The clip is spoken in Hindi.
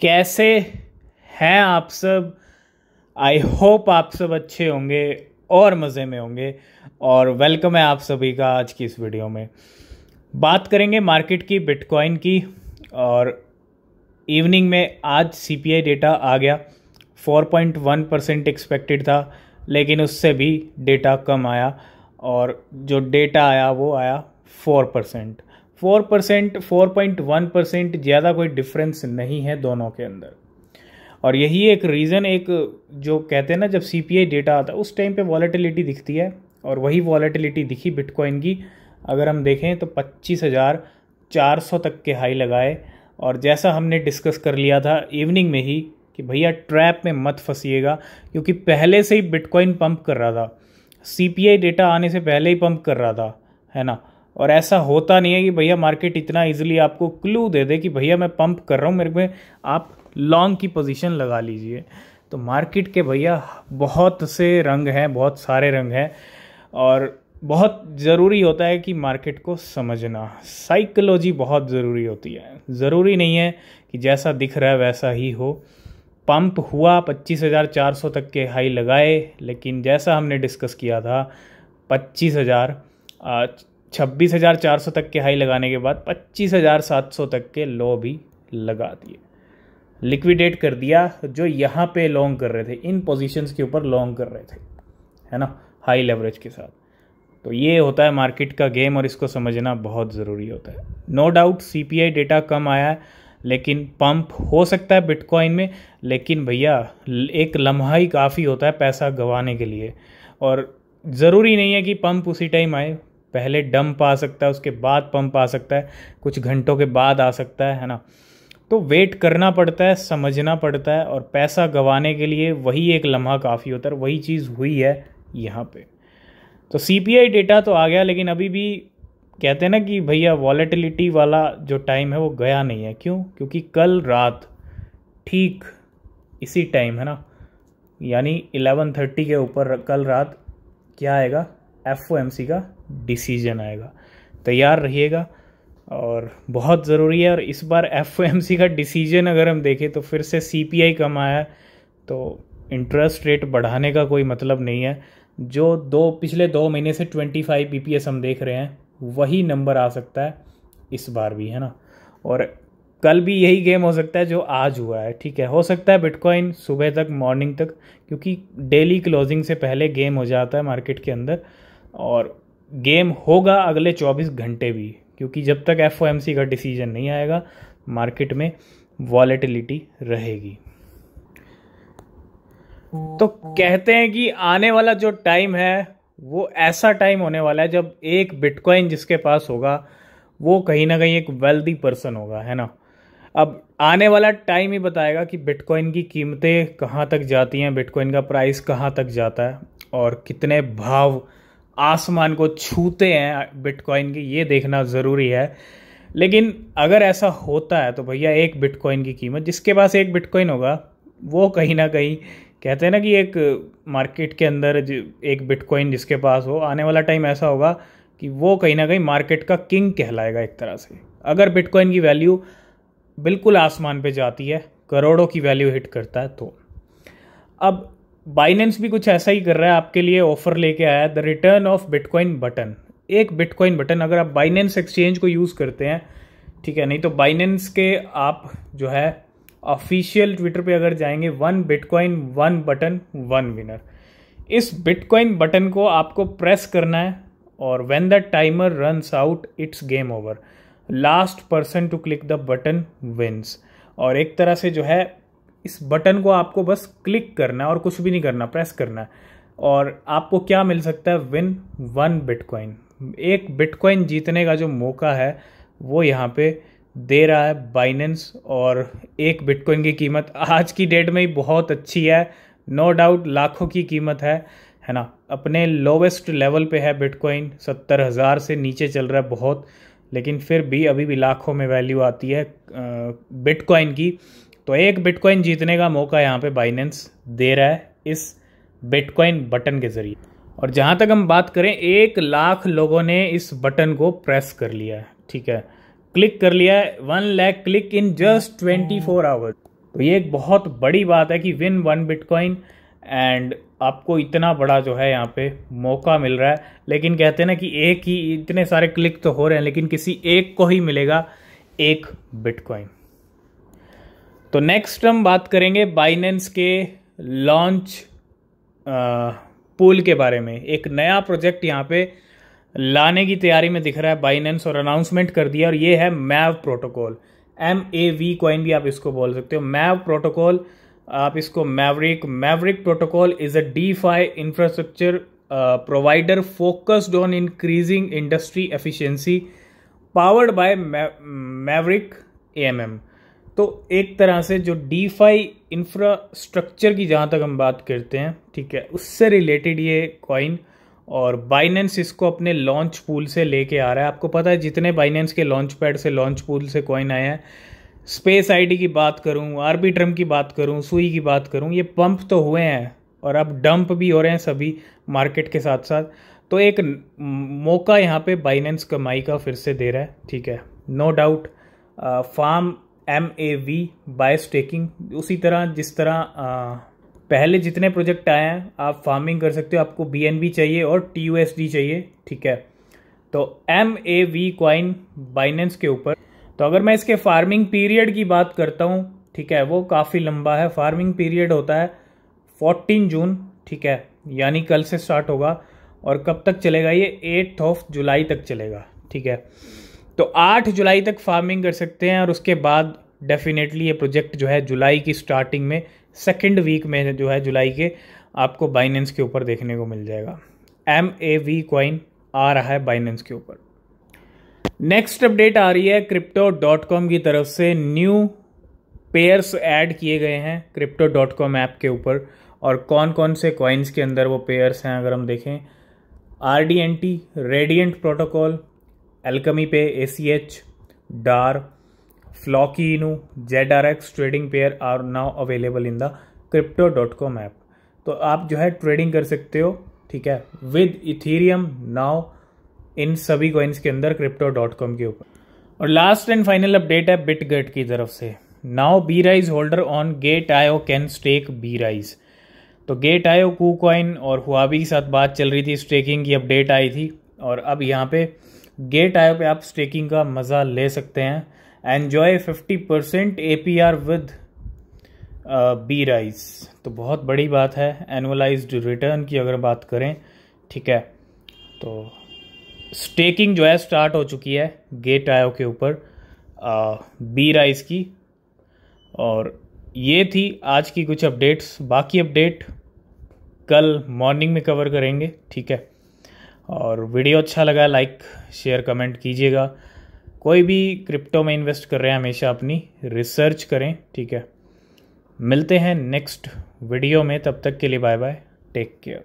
कैसे हैं आप सब आई होप आप सब अच्छे होंगे और मज़े में होंगे और वेलकम है आप सभी का आज की इस वीडियो में बात करेंगे मार्केट की बिटकॉइन की और इवनिंग में आज सीपीआई डेटा आ गया 4.1 परसेंट एक्सपेक्टेड था लेकिन उससे भी डेटा कम आया और जो डेटा आया वो आया 4 percent four percent four point one percent ज़्यादा कोई डिफरेंस नहीं है दोनों के अंदर और यही एक रीज़न एक जो कहते हैं ना जब सी डेटा आता है उस टाइम पे वॉलेटिलिटी दिखती है और वही वॉलेटिलिटी दिखी बिटकॉइन की अगर हम देखें तो पच्चीस हज़ार चार सौ तक के हाई लगाए और जैसा हमने डिस्कस कर लिया था इवनिंग में ही कि भैया ट्रैप में मत फंसीएगा क्योंकि पहले से ही बिटकॉइन पंप कर रहा था सी डेटा आने से पहले ही पंप कर रहा था है ना और ऐसा होता नहीं है कि भैया मार्केट इतना इजीली आपको क्लू दे दे कि भैया मैं पंप कर रहा हूँ मेरे में आप लॉन्ग की पोजीशन लगा लीजिए तो मार्केट के भैया बहुत से रंग हैं बहुत सारे रंग हैं और बहुत ज़रूरी होता है कि मार्केट को समझना साइकोलॉजी बहुत ज़रूरी होती है ज़रूरी नहीं है कि जैसा दिख रहा है वैसा ही हो पंप हुआ 25,400 तक के हाई लगाए लेकिन जैसा हमने डिस्कस किया था 25,000 छब्बीस हज़ार चार सौ तक के हाई लगाने के बाद पच्चीस हज़ार सात सौ तक के लो भी लगा दिए लिक्विडेट कर दिया जो यहाँ पे लॉन्ग कर रहे थे इन पोजीशंस के ऊपर लॉन्ग कर रहे थे है ना हाई लेवरेज के साथ तो ये होता है मार्केट का गेम और इसको समझना बहुत ज़रूरी होता है नो डाउट आई डेटा कम आया है लेकिन पंप हो सकता है बिटकॉइन में लेकिन भैया एक लम्हा ही काफ़ी होता है पैसा गंवाने के लिए और ज़रूरी नहीं है कि पंप उसी टाइम आए पहले डंप आ सकता है उसके बाद पंप आ सकता है कुछ घंटों के बाद आ सकता है है ना तो वेट करना पड़ता है समझना पड़ता है और पैसा गंवाने के लिए वही एक लम्हा काफ़ी होता है वही चीज़ हुई है यहाँ पे तो सी पी आई डेटा तो आ गया लेकिन अभी भी कहते हैं ना कि भैया वॉलेटिलिटी वाला जो टाइम है वो गया नहीं है क्यों क्योंकि कल रात ठीक इसी टाइम है ना यानी 11:30 के ऊपर कल रात क्या आएगा एफ का डिसीजन आएगा तैयार रहिएगा और बहुत ज़रूरी है और इस बार एफ का डिसीजन अगर हम देखें तो फिर से सी पी कम आया तो इंटरेस्ट रेट बढ़ाने का कोई मतलब नहीं है जो दो पिछले दो महीने से ट्वेंटी फाइव बी हम देख रहे हैं वही नंबर आ सकता है इस बार भी है ना और कल भी यही गेम हो सकता है जो आज हुआ है ठीक है हो सकता है बिटकॉइन सुबह तक मॉर्निंग तक क्योंकि डेली क्लोजिंग से पहले गेम हो जाता है मार्केट के अंदर और गेम होगा अगले 24 घंटे भी क्योंकि जब तक एफ का डिसीजन नहीं आएगा मार्केट में वॉलेटिलिटी रहेगी तो कहते हैं कि आने वाला जो टाइम है वो ऐसा टाइम होने वाला है जब एक बिटकॉइन जिसके पास होगा वो कहीं ना कहीं एक वेल्दी पर्सन होगा है ना अब आने वाला टाइम ही बताएगा कि बिटकॉइन की कीमतें कहाँ तक जाती हैं बिटकॉइन का प्राइस कहाँ तक जाता है और कितने भाव आसमान को छूते हैं बिटकॉइन की ये देखना ज़रूरी है लेकिन अगर ऐसा होता है तो भैया एक बिटकॉइन की कीमत जिसके पास एक बिटकॉइन होगा वो कहीं ना कहीं कहते हैं ना कि एक मार्केट के अंदर एक बिटकॉइन जिसके पास हो आने वाला टाइम ऐसा होगा कि वो कहीं ना कहीं मार्केट का किंग कहलाएगा एक तरह से अगर बिटकॉइन की वैल्यू बिल्कुल आसमान पे जाती है करोड़ों की वैल्यू हिट करता है तो अब बाइनेंस भी कुछ ऐसा ही कर रहा है आपके लिए ऑफर लेके आया है the return of bitcoin button एक बिटकॉइन बटन अगर आप बाइनेंस एक्सचेंज को यूज़ करते हैं ठीक है नहीं तो बाइनेंस के आप जो है ऑफिशियल ट्विटर पे अगर जाएंगे one bitcoin one button one winner इस बिटकॉइन बटन को आपको प्रेस करना है और when the timer runs out it's game over last person to click the button wins और एक तरह से जो है इस बटन को आपको बस क्लिक करना है और कुछ भी नहीं करना प्रेस करना है और आपको क्या मिल सकता है विन वन बिटकॉइन एक बिटकॉइन जीतने का जो मौका है वो यहाँ पे दे रहा है बाइनेंस और एक बिटकॉइन की कीमत आज की डेट में ही बहुत अच्छी है नो डाउट लाखों की कीमत है है ना अपने लोवेस्ट लेवल पे है बिटकॉइन सत्तर हज़ार से नीचे चल रहा है बहुत लेकिन फिर भी अभी भी लाखों में वैल्यू आती है बिटकॉइन की तो एक बिटकॉइन जीतने का मौका यहाँ पे बाइनेंस दे रहा है इस बिटकॉइन बटन के ज़रिए और जहाँ तक हम बात करें एक लाख लोगों ने इस बटन को प्रेस कर लिया है ठीक है क्लिक कर लिया है one lakh click in just twenty four hours तो ये एक बहुत बड़ी बात है कि विन वन बिटकॉइन एंड आपको इतना बड़ा जो है यहाँ पे मौका मिल रहा है लेकिन कहते हैं ना कि एक ही इतने सारे क्लिक तो हो रहे हैं लेकिन किसी एक को ही मिलेगा एक बिटकॉइन तो नेक्स्ट हम बात करेंगे बाइनेंस के लॉन्च पूल के बारे में एक नया प्रोजेक्ट यहाँ पे लाने की तैयारी में दिख रहा है बाइनेंस और अनाउंसमेंट कर दिया और ये है Mav protocol M A V coin भी आप इसको बोल सकते हो मैव प्रोटोकॉल आप इसको Maverick Maverick protocol is a DeFi infrastructure provider focused on increasing industry efficiency powered by Maverick A M M तो एक तरह से जो डी फाई इंफ्रास्ट्रक्चर की जहाँ तक हम बात करते हैं ठीक है उससे रिलेटेड ये कॉइन और बाइनेंस इसको अपने लॉन्च पूल से लेके आ रहा है आपको पता है जितने बाइनेंस के लॉन्च पैड से लॉन्च पूल से कॉइन आया है स्पेस आईडी की बात करूं आर्बिट्रम की बात करूं सुई की बात करूं ये पंप तो हुए हैं और अब डंप भी हो रहे हैं सभी मार्केट के साथ साथ तो एक मौका यहाँ पे बाइनेंस कमाई का फिर से दे रहा है ठीक है no doubt farm M A V by staking उसी तरह जिस तरह आ, पहले जितने प्रोजेक्ट आए हैं आप फार्मिंग कर सकते हो आपको बी एन बी चाहिए और टी यू एस डी चाहिए ठीक है तो M A V coin Binance के ऊपर तो अगर मैं इसके फार्मिंग पीरियड की बात करता हूँ ठीक है वो काफ़ी लंबा है फार्मिंग पीरियड होता है 14 जून ठीक है यानी कल से स्टार्ट होगा और कब तक चलेगा ये एट्थ ऑफ जुलाई तक चलेगा ठीक है तो आठ जुलाई तक फार्मिंग कर सकते हैं और उसके बाद डेफिनेटली ये प्रोजेक्ट जो है जुलाई की स्टार्टिंग में सेकेंड वीक में जो है जुलाई के आपको बाइनेंस के ऊपर देखने को मिल जाएगा एम ए वी कॉइन आ रहा है बाइनेंस के ऊपर नेक्स्ट अपडेट आ रही है क्रिप्टो डॉट कॉम की तरफ से न्यू पेयर्स ऐड किए गए हैं क्रिप्टो डॉट कॉम ऐप के ऊपर और कौन कौन से कॉइन्स के अंदर वो पेयर्स हैं अगर हम देखें R D N T Radiant protocol Alchemy Pay A C H DAR Floki Inu Z R X trading pair are now available in the crypto dot com app तो आप जो है ट्रेडिंग कर सकते हो ठीक है विद इथीरियम नाउ इन सभी कॉइन्स के अंदर क्रिप्टो डॉट कॉम के ऊपर और लास्ट एंड फाइनल अपडेट है बिटगेट की तरफ से now B Rise holder on Gate io can stake B Rise तो गेट आयो कू कॉइन और हुआबी के साथ बात चल रही थी स्टेकिंग की अपडेट आई थी और अब यहाँ पे गेट आयो पे आप स्टेकिंग का मज़ा ले सकते हैं enjoy fifty percent A P R with B Rise तो बहुत बड़ी बात है एनुअलाइज रिटर्न की अगर बात करें ठीक है तो स्टेकिंग जो है स्टार्ट हो चुकी है गेट आयो के ऊपर बी uh, राइज की और ये थी आज की कुछ अपडेट्स बाकी अपडेट कल मॉर्निंग में कवर करेंगे ठीक है और वीडियो अच्छा लगा लाइक शेयर कमेंट कीजिएगा कोई भी क्रिप्टो में इन्वेस्ट कर रहे हैं हमेशा अपनी रिसर्च करें ठीक है मिलते हैं नेक्स्ट वीडियो में तब तक के लिए बाय बाय टेक केयर